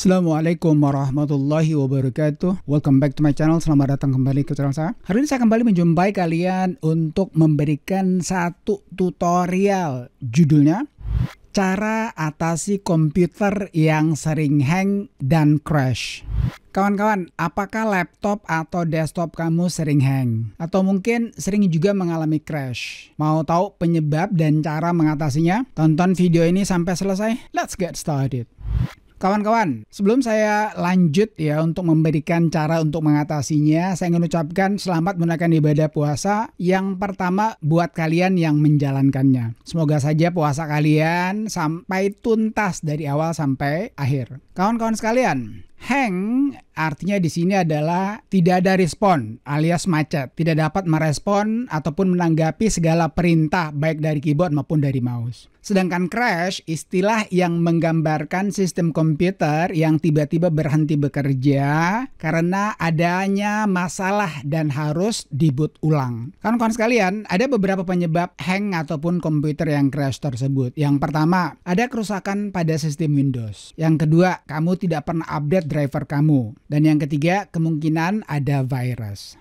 Assalamualaikum warahmatullahi wabarakatuh Welcome back to my channel, selamat datang kembali ke channel saya Hari ini saya kembali menjumpai kalian untuk memberikan satu tutorial Judulnya Cara atasi komputer yang sering hang dan crash Kawan-kawan, apakah laptop atau desktop kamu sering hang? Atau mungkin sering juga mengalami crash? Mau tahu penyebab dan cara mengatasinya? Tonton video ini sampai selesai. Let's get started. Kawan-kawan, sebelum saya lanjut ya untuk memberikan cara untuk mengatasinya, saya ingin ucapkan selamat menunaikan ibadah puasa yang pertama buat kalian yang menjalankannya. Semoga saja puasa kalian sampai tuntas dari awal sampai akhir. Kawan-kawan sekalian, Hang artinya di sini adalah tidak ada respon alias macet, tidak dapat merespon ataupun menanggapi segala perintah baik dari keyboard maupun dari mouse. Sedangkan crash istilah yang menggambarkan sistem komputer yang tiba-tiba berhenti bekerja karena adanya masalah dan harus diboot ulang. Kawan-kawan sekalian, ada beberapa penyebab hang ataupun komputer yang crash tersebut. Yang pertama, ada kerusakan pada sistem Windows. Yang kedua, kamu tidak pernah update driver kamu. Dan yang ketiga, kemungkinan ada virus.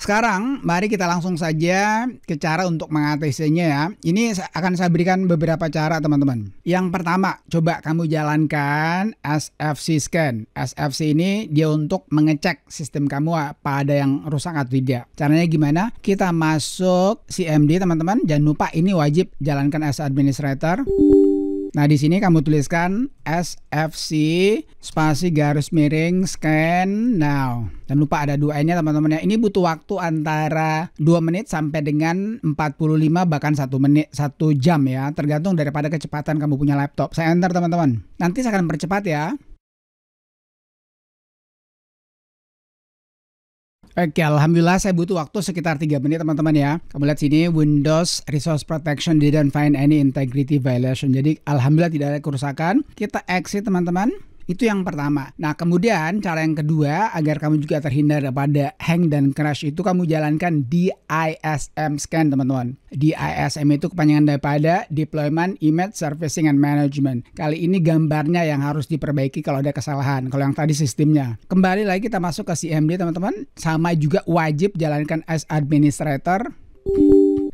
Sekarang, mari kita langsung saja ke cara untuk mengatasinya ya. Ini akan saya berikan beberapa cara, teman-teman. Yang pertama, coba kamu jalankan SFC scan. SFC ini dia untuk mengecek sistem kamu ah, apa ada yang rusak atau tidak. Caranya gimana? Kita masuk CMD, teman-teman. Jangan lupa ini wajib jalankan as administrator. Nah, di sini kamu tuliskan SFC spasi garis miring scan now. Dan lupa ada dua N-nya teman-teman ya. Ini butuh waktu antara 2 menit sampai dengan 45 bahkan 1 menit 1 jam ya, tergantung daripada kecepatan kamu punya laptop. Saya enter teman-teman. Nanti saya akan percepat ya. Oke, alhamdulillah saya butuh waktu sekitar 3 menit teman-teman ya. Kamu lihat sini Windows Resource Protection didn't find any integrity violation. Jadi alhamdulillah tidak ada kerusakan. Kita exit teman-teman. Itu yang pertama. Nah, kemudian cara yang kedua agar kamu juga terhindar pada hang dan crash itu kamu jalankan DISM scan, teman-teman. DISM itu kepanjangan daripada Deployment, Image, Servicing, and Management. Kali ini gambarnya yang harus diperbaiki kalau ada kesalahan. Kalau yang tadi sistemnya. Kembali lagi kita masuk ke CMD, teman-teman. Sama juga wajib jalankan as administrator.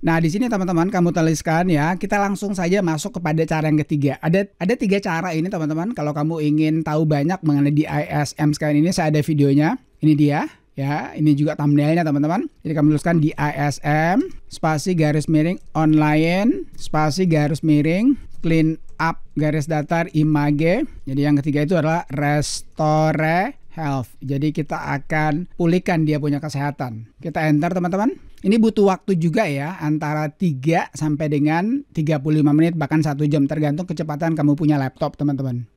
Nah, di sini teman-teman kamu tuliskan ya. Kita langsung saja masuk kepada cara yang ketiga. Ada ada tiga cara ini teman-teman. Kalau kamu ingin tahu banyak mengenai DISM scan ini saya ada videonya. Ini dia ya. Ini juga thumbnailnya teman-teman. Jadi kamu tuliskan DISM spasi garis miring online spasi garis miring clean up garis datar image. Jadi yang ketiga itu adalah restore health. Jadi kita akan pulihkan dia punya kesehatan. Kita enter teman-teman. Ini butuh waktu juga ya, antara 3 sampai dengan 35 menit bahkan satu jam tergantung kecepatan kamu punya laptop, teman-teman.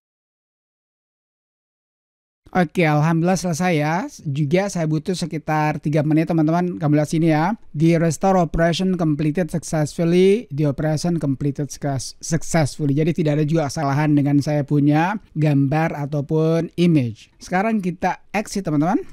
Oke, alhamdulillah selesai ya. Juga saya butuh sekitar 3 menit teman-teman. Kamu lihat sini ya. Di restore operation completed successfully, di operation completed successfully. Jadi tidak ada juga kesalahan dengan saya punya gambar ataupun image. Sekarang kita exit teman-teman.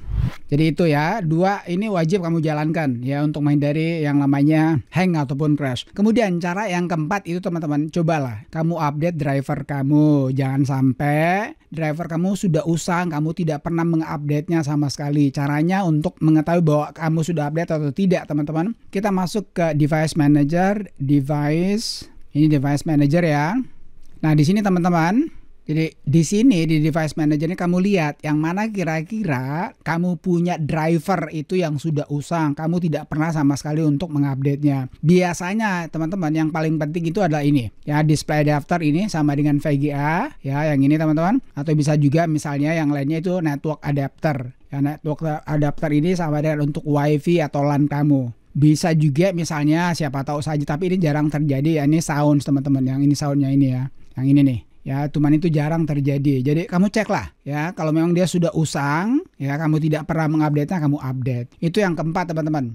Jadi itu ya, dua ini wajib kamu jalankan ya untuk menghindari yang namanya hang ataupun crash. Kemudian cara yang keempat itu teman-teman cobalah kamu update driver kamu. Jangan sampai driver kamu sudah usang, kamu tidak pernah mengupdate-nya sama sekali. Caranya untuk mengetahui bahwa kamu sudah update atau tidak, teman-teman, kita masuk ke device manager, device. Ini device manager ya. Nah, di sini teman-teman jadi di sini di device manager ini kamu lihat yang mana kira-kira kamu punya driver itu yang sudah usang, kamu tidak pernah sama sekali untuk mengupdate-nya. Biasanya teman-teman yang paling penting itu adalah ini, ya display adapter ini sama dengan VGA, ya yang ini teman-teman atau bisa juga misalnya yang lainnya itu network adapter. Ya network adapter ini sama dengan untuk WiFi atau LAN kamu bisa juga misalnya siapa tahu saja tapi ini jarang terjadi ya ini sound teman-teman yang ini soundnya ini ya yang ini nih Ya, cuman itu jarang terjadi. Jadi kamu ceklah ya kalau memang dia sudah usang ya kamu tidak pernah mengupdate-nya kamu update itu yang keempat teman-teman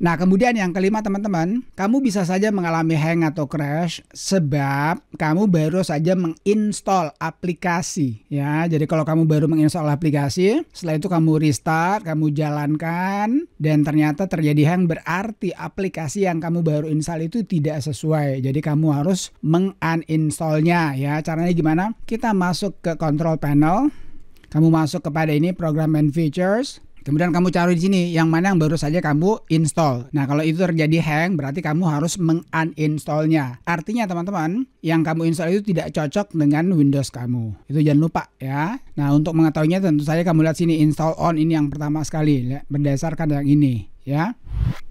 nah kemudian yang kelima teman-teman kamu bisa saja mengalami hang atau crash sebab kamu baru saja menginstall aplikasi ya jadi kalau kamu baru menginstall aplikasi setelah itu kamu restart kamu jalankan dan ternyata terjadi hang berarti aplikasi yang kamu baru install itu tidak sesuai jadi kamu harus menguninstallnya ya caranya gimana kita masuk ke control panel kamu masuk kepada ini program and features, Kemudian kamu cari di sini yang mana yang baru saja kamu install. Nah, kalau itu terjadi hang, berarti kamu harus menguninstallnya. Artinya teman-teman, yang kamu install itu tidak cocok dengan Windows kamu. Itu jangan lupa ya. Nah, untuk mengetahuinya tentu saja kamu lihat sini install on ini yang pertama sekali berdasarkan yang ini ya.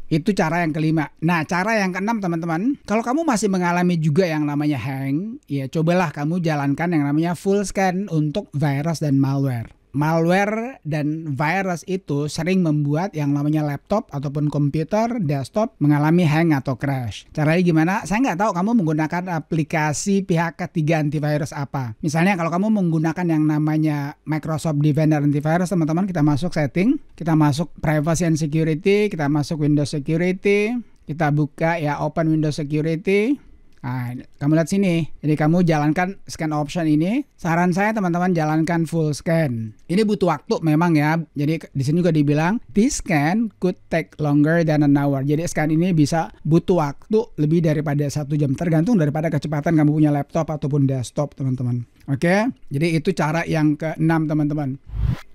Itu cara yang kelima. Nah, cara yang keenam teman-teman, kalau kamu masih mengalami juga yang namanya hang, ya cobalah kamu jalankan yang namanya full scan untuk virus dan malware malware dan virus itu sering membuat yang namanya laptop ataupun komputer desktop mengalami hang atau crash. Caranya gimana? Saya nggak tahu kamu menggunakan aplikasi pihak ketiga antivirus apa. Misalnya kalau kamu menggunakan yang namanya Microsoft Defender antivirus, teman-teman kita masuk setting, kita masuk privacy and security, kita masuk Windows security, kita buka ya open Windows security, Nah, kamu lihat sini. Jadi kamu jalankan scan option ini. Saran saya teman-teman jalankan full scan. Ini butuh waktu memang ya. Jadi di sini juga dibilang this scan could take longer than an hour. Jadi scan ini bisa butuh waktu lebih daripada satu jam tergantung daripada kecepatan kamu punya laptop ataupun desktop teman-teman. Oke, jadi itu cara yang keenam teman-teman.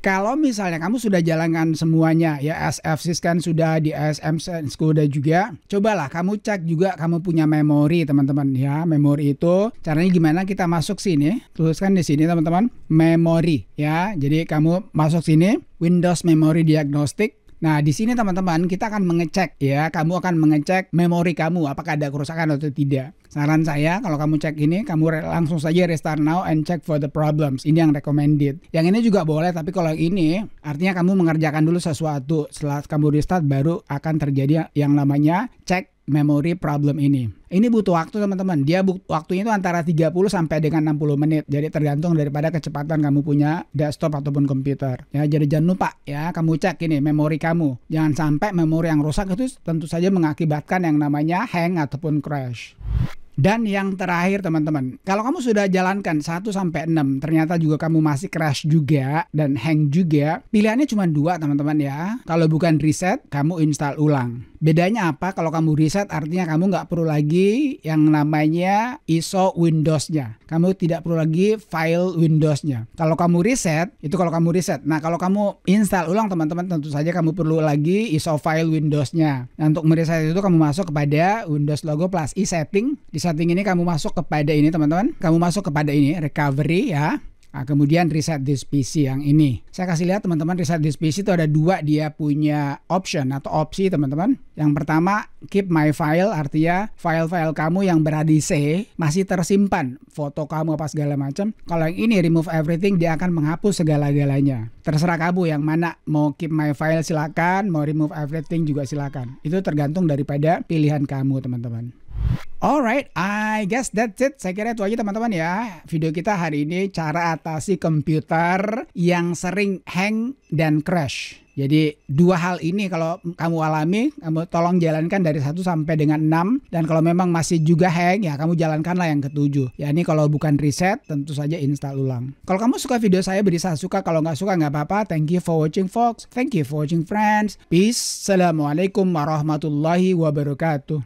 Kalau misalnya kamu sudah jalankan semuanya ya SFC kan sudah di ASM kan sudah juga, cobalah kamu cek juga kamu punya memori teman-teman ya memori itu caranya gimana kita masuk sini tuliskan di sini teman-teman memori ya jadi kamu masuk sini Windows Memory Diagnostic Nah, di sini teman-teman kita akan mengecek ya, kamu akan mengecek memori kamu apakah ada kerusakan atau tidak. Saran saya kalau kamu cek ini, kamu langsung saja restart now and check for the problems. Ini yang recommended. Yang ini juga boleh, tapi kalau ini artinya kamu mengerjakan dulu sesuatu. Setelah kamu restart baru akan terjadi yang namanya cek memory problem ini. Ini butuh waktu teman-teman. Dia waktunya itu antara 30 sampai dengan 60 menit. Jadi tergantung daripada kecepatan kamu punya desktop ataupun komputer. Ya, jadi jangan lupa ya kamu cek ini memori kamu. Jangan sampai memori yang rusak itu tentu saja mengakibatkan yang namanya hang ataupun crash. Dan yang terakhir teman-teman, kalau kamu sudah jalankan 1 sampai 6, ternyata juga kamu masih crash juga dan hang juga, pilihannya cuma dua teman-teman ya. Kalau bukan reset, kamu install ulang. Bedanya apa? Kalau kamu reset artinya kamu nggak perlu lagi yang namanya ISO Windows-nya. Kamu tidak perlu lagi file Windows-nya. Kalau kamu reset itu kalau kamu reset Nah, kalau kamu install ulang teman-teman tentu saja kamu perlu lagi ISO file Windows-nya. Nah, untuk mereset itu kamu masuk kepada Windows Logo plus i setting. Di setting ini kamu masuk kepada ini teman-teman. Kamu masuk kepada ini recovery ya. Nah, kemudian reset this PC yang ini saya kasih lihat teman-teman riset space itu ada dua dia punya option atau opsi teman-teman. Yang pertama keep my file artinya file-file kamu yang berada di C masih tersimpan foto kamu apa segala macam. Kalau yang ini remove everything dia akan menghapus segala-galanya. Terserah kamu yang mana mau keep my file silakan, mau remove everything juga silakan. Itu tergantung daripada pilihan kamu teman-teman. Alright, I guess that's it. Saya kira itu aja teman-teman ya. Video kita hari ini cara atasi komputer yang sering sering hang dan crash. Jadi dua hal ini kalau kamu alami, kamu tolong jalankan dari 1 sampai dengan 6 dan kalau memang masih juga hang ya kamu jalankanlah yang ketujuh. Ya ini kalau bukan reset tentu saja install ulang. Kalau kamu suka video saya beri saya suka, kalau nggak suka nggak apa-apa. Thank you for watching folks. Thank you for watching friends. Peace. Assalamualaikum warahmatullahi wabarakatuh.